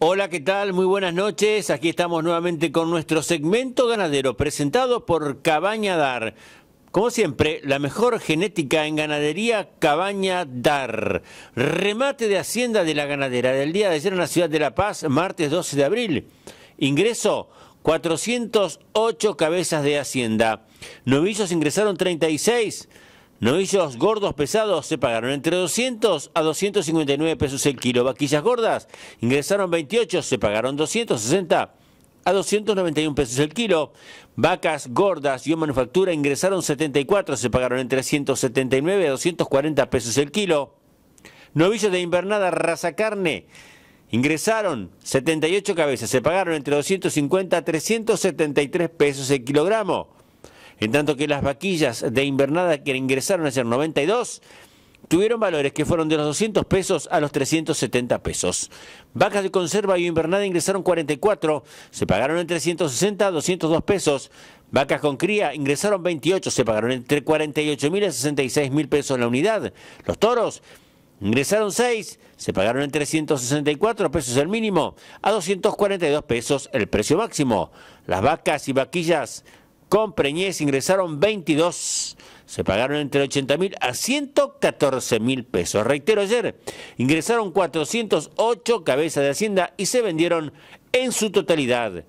Hola, ¿qué tal? Muy buenas noches. Aquí estamos nuevamente con nuestro segmento ganadero presentado por Cabaña Dar. Como siempre, la mejor genética en ganadería Cabaña Dar. Remate de Hacienda de la Ganadera del día de ayer en la ciudad de La Paz, martes 12 de abril. Ingreso 408 cabezas de Hacienda. Novillos ingresaron 36. Novillos gordos pesados se pagaron entre 200 a 259 pesos el kilo. Vaquillas gordas ingresaron 28, se pagaron 260 a 291 pesos el kilo. Vacas gordas y manufactura ingresaron 74, se pagaron entre 179 a 240 pesos el kilo. Novillos de invernada, raza carne, ingresaron 78 cabezas, se pagaron entre 250 a 373 pesos el kilogramo en tanto que las vaquillas de invernada que ingresaron a el 92 tuvieron valores que fueron de los 200 pesos a los 370 pesos. Vacas de conserva y invernada ingresaron 44, se pagaron entre 360 a 202 pesos. Vacas con cría ingresaron 28, se pagaron entre 48 mil y 66 mil pesos la unidad. Los toros ingresaron 6, se pagaron entre 364 pesos el mínimo, a 242 pesos el precio máximo. Las vacas y vaquillas con Preñez ingresaron 22. Se pagaron entre 80 mil a 114 mil pesos. Reitero ayer, ingresaron 408 cabezas de Hacienda y se vendieron en su totalidad.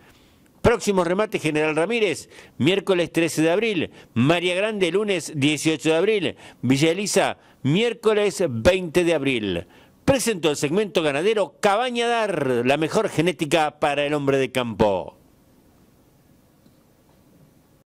Próximo remate General Ramírez, miércoles 13 de abril. María Grande, lunes 18 de abril. Villa Elisa, miércoles 20 de abril. Presento el segmento ganadero Cabaña Dar, la mejor genética para el hombre de campo.